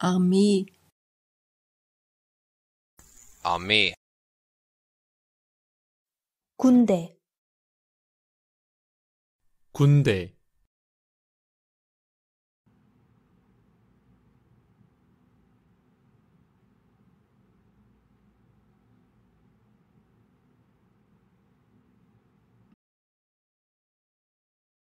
Armee Armee 군대 군대